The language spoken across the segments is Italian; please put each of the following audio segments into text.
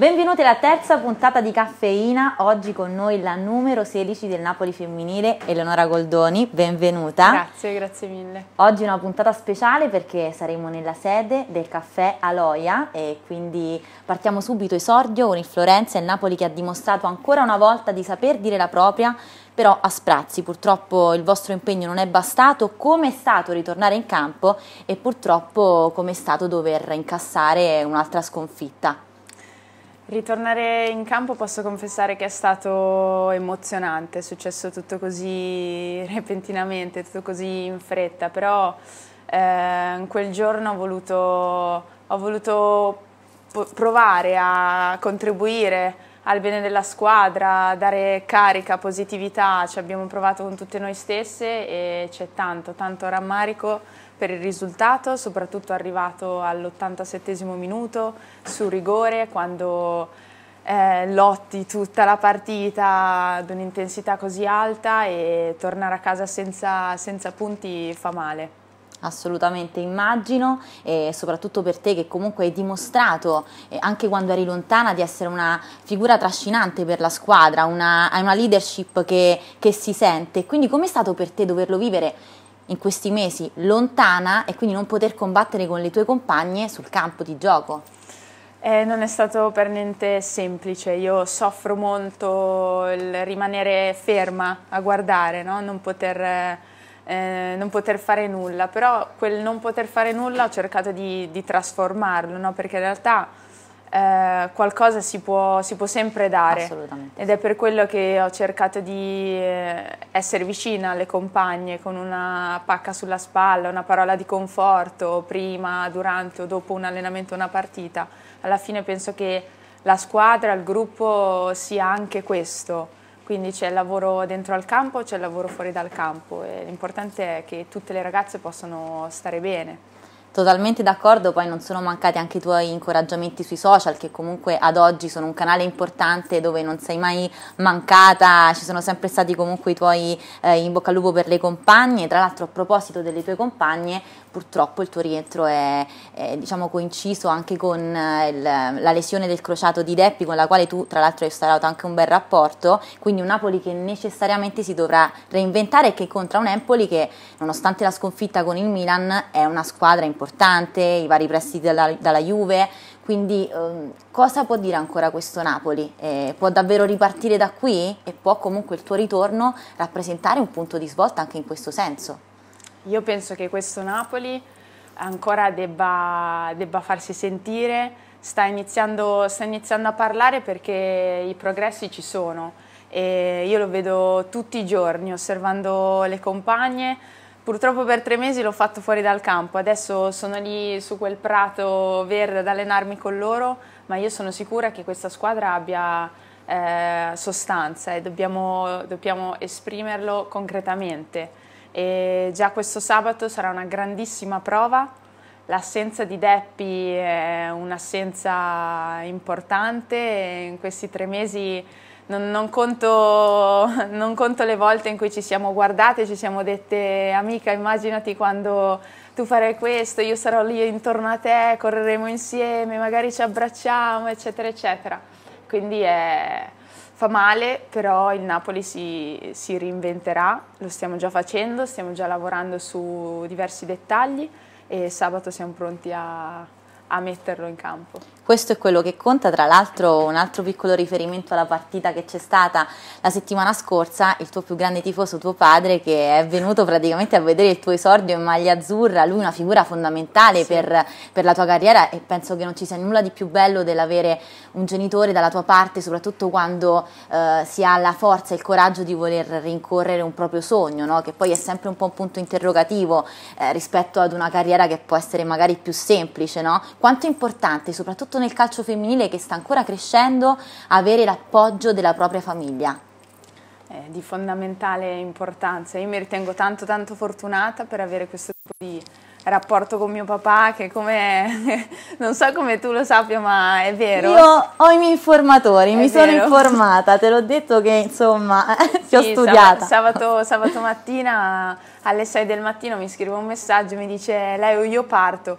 Benvenuti alla terza puntata di Caffeina, oggi con noi la numero 16 del Napoli femminile, Eleonora Goldoni, benvenuta. Grazie, grazie mille. Oggi è una puntata speciale perché saremo nella sede del caffè Aloia e quindi partiamo subito esordio con il Florenza e il Napoli che ha dimostrato ancora una volta di saper dire la propria, però a sprazzi, purtroppo il vostro impegno non è bastato, come è stato ritornare in campo e purtroppo come è stato dover incassare un'altra sconfitta. Ritornare in campo posso confessare che è stato emozionante, è successo tutto così repentinamente, tutto così in fretta, però eh, quel giorno ho voluto, ho voluto provare a contribuire al bene della squadra, a dare carica, positività, ci abbiamo provato con tutte noi stesse e c'è tanto, tanto rammarico per il risultato, soprattutto arrivato all'87 minuto su rigore quando eh, lotti tutta la partita ad un'intensità così alta e tornare a casa senza, senza punti fa male. Assolutamente, immagino, e soprattutto per te che comunque hai dimostrato, eh, anche quando eri lontana, di essere una figura trascinante per la squadra, una, una leadership che, che si sente. Quindi com'è stato per te doverlo vivere in questi mesi lontana e quindi non poter combattere con le tue compagne sul campo di gioco? Eh, non è stato per niente semplice, io soffro molto il rimanere ferma a guardare, no? non, poter, eh, non, poter, fare nulla, però quel non poter fare nulla ho cercato di, di trasformarlo, no? perché in realtà eh, qualcosa si può, si può, sempre dare. Assolutamente. Ed è per quello che ho cercato di eh, essere vicina alle compagne con una pacca sulla spalla, una parola di conforto prima, durante o dopo un allenamento, una partita. Alla fine penso che la squadra, il gruppo sia anche questo. Quindi c'è il lavoro dentro al campo, c'è il lavoro fuori dal campo e l'importante è che tutte le ragazze possano stare bene. Totalmente d'accordo, poi non sono mancati anche i tuoi incoraggiamenti sui social, che comunque ad oggi sono un canale importante dove non sei mai mancata, ci sono sempre stati comunque i tuoi eh, in bocca al lupo per le compagne. Tra l'altro, a proposito delle tue compagne, purtroppo il tuo rientro è, è diciamo, coinciso anche con eh, il, la lesione del crociato di Deppi, con la quale tu, tra l'altro, hai instaurato anche un bel rapporto. Quindi, un Napoli che necessariamente si dovrà reinventare e che contra un Empoli che, nonostante la sconfitta con il Milan, è una squadra importante importante, i vari prestiti dalla, dalla Juve, quindi ehm, cosa può dire ancora questo Napoli? Eh, può davvero ripartire da qui e può comunque il tuo ritorno rappresentare un punto di svolta anche in questo senso? Io penso che questo Napoli ancora debba, debba farsi sentire, sta iniziando, sta iniziando a parlare perché i progressi ci sono. E io lo vedo tutti i giorni osservando le compagne, Purtroppo per tre mesi l'ho fatto fuori dal campo, adesso sono lì su quel prato verde ad allenarmi con loro, ma io sono sicura che questa squadra abbia eh, sostanza e dobbiamo, dobbiamo esprimerlo concretamente. E già questo sabato sarà una grandissima prova, l'assenza di Deppi è un'assenza importante, in questi tre mesi non, non, conto, non, conto, le volte in cui ci siamo guardate, ci siamo dette amica immaginati quando tu farai questo, io sarò lì intorno a te, correremo insieme, magari ci abbracciamo eccetera eccetera. Quindi è, fa male, però il Napoli si, si reinventerà, lo stiamo già facendo, stiamo già lavorando su diversi dettagli e sabato siamo pronti a a metterlo in campo. Questo è quello che conta, tra l'altro un altro piccolo riferimento alla partita che c'è stata la settimana scorsa, il tuo più grande tifoso, tuo padre, che è venuto praticamente a vedere il tuo esordio in maglia azzurra, lui una figura fondamentale sì. per, per, la tua carriera e penso che non ci sia nulla di più bello dell'avere un genitore dalla tua parte, soprattutto quando eh, si ha la forza e il coraggio di voler rincorrere un proprio sogno, no? che poi è sempre un po' un punto interrogativo eh, rispetto ad una carriera che può essere magari più semplice, no? quanto è importante, soprattutto nel calcio femminile che sta ancora crescendo, avere l'appoggio della propria famiglia. È di fondamentale importanza. Io mi ritengo tanto tanto fortunata per avere questo tipo di rapporto con mio papà che come non so come tu lo sappia ma è vero io ho i miei informatori è mi vero. sono informata te l'ho detto che insomma ti ho studiata sabato, sabato mattina alle 6 del mattino mi scrive un messaggio mi dice lei o io parto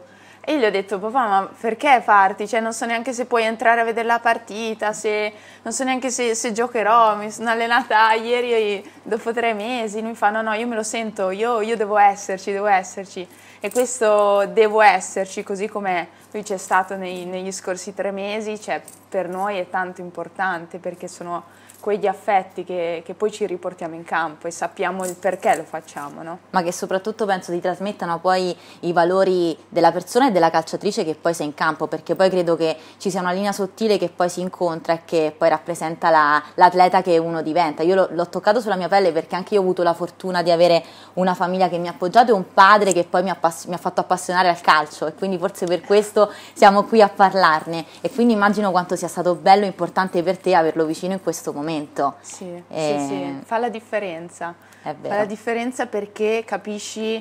e gli ho detto, papà, ma perché farti? Cioè, non so neanche se puoi entrare a vedere la partita, se, non so neanche se, se, giocherò, mi sono allenata ieri dopo tre mesi. Lui fa, no, no, io me lo sento, io, io devo esserci, devo esserci. E questo devo esserci, così come lui c'è stato nei, negli scorsi tre mesi, cioè, per noi è tanto importante perché sono quegli affetti che, che, poi ci riportiamo in campo e sappiamo il perché lo facciamo. No? Ma che soprattutto penso ti trasmettano poi i valori della persona e della calciatrice che poi sei in campo, perché poi credo che ci sia una linea sottile che poi si incontra e che poi rappresenta la, l'atleta che uno diventa. Io lo, l'ho toccato sulla mia pelle perché anche io ho avuto la fortuna di avere una famiglia che mi ha appoggiato e un padre che poi mi ha, pass- mi ha fatto appassionare al calcio e quindi forse per questo siamo qui a parlarne e quindi immagino quanto sia stato bello e importante per te averlo vicino in questo momento momento. Sì, e... sì, sì, ehm, fa la differenza. Fa la differenza perché capisci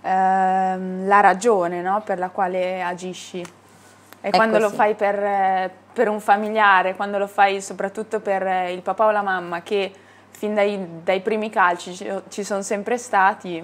ehm, la ragione no? per la quale agisci. E è quando così. lo fai per, per, un familiare, quando lo fai soprattutto per eh, il papà o la mamma che fin dai, dai primi calci ci, ci sono sempre stati,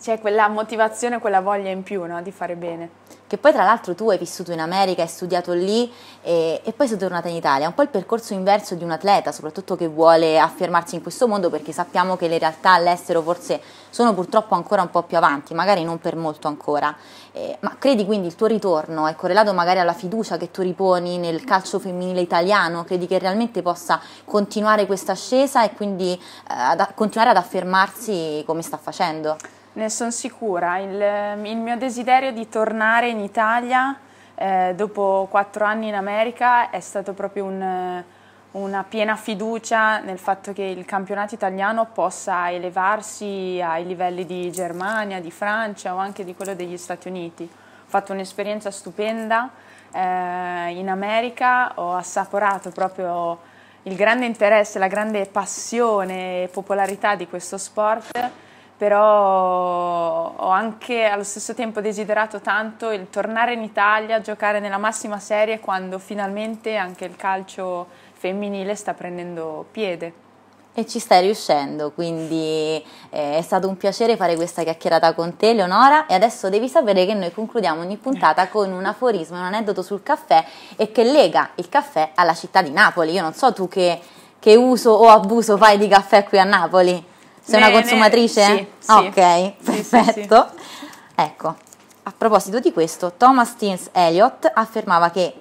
c'è quella motivazione, quella voglia in più no? di fare bene che poi tra l'altro tu hai vissuto in America, hai studiato lì e, e, poi sei tornata in Italia, è un po' il percorso inverso di un atleta, soprattutto che vuole affermarsi in questo mondo perché sappiamo che le realtà all'estero forse sono purtroppo ancora un po' più avanti, magari non per molto ancora, eh, ma credi quindi il tuo ritorno è correlato magari alla fiducia che tu riponi nel calcio femminile italiano, credi che realmente possa continuare questa ascesa e quindi eh, ad, continuare ad affermarsi come sta facendo? Ne sono sicura, il, ehm, il, mio desiderio di tornare in Italia eh, dopo quattro anni in America è stato proprio un, una piena fiducia nel fatto che il campionato italiano possa elevarsi ai livelli di Germania, di Francia o anche di quello degli Stati Uniti. Ho fatto un'esperienza stupenda eh, in America, ho assaporato proprio il grande interesse, la grande passione e popolarità di questo sport però ho anche allo stesso tempo desiderato tanto il tornare in Italia, a giocare nella massima serie quando finalmente anche il calcio femminile sta prendendo piede. E ci stai riuscendo, quindi eh, è stato un piacere fare questa chiacchierata con te, Leonora. E adesso devi sapere che noi concludiamo ogni puntata con un aforismo, un aneddoto sul caffè e che lega il caffè alla città di Napoli. Io non so tu che, che uso o abuso fai di caffè qui a Napoli. Sei Bene, una consumatrice? Sì, sì. Ok, perfetto. Sì, sì, ecco, a proposito di questo, Thomas Teens Elliott affermava che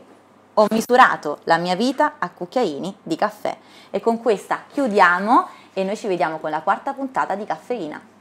ho misurato la mia vita a cucchiaini di caffè. E con questa chiudiamo e noi ci vediamo con la quarta puntata di Caffeina.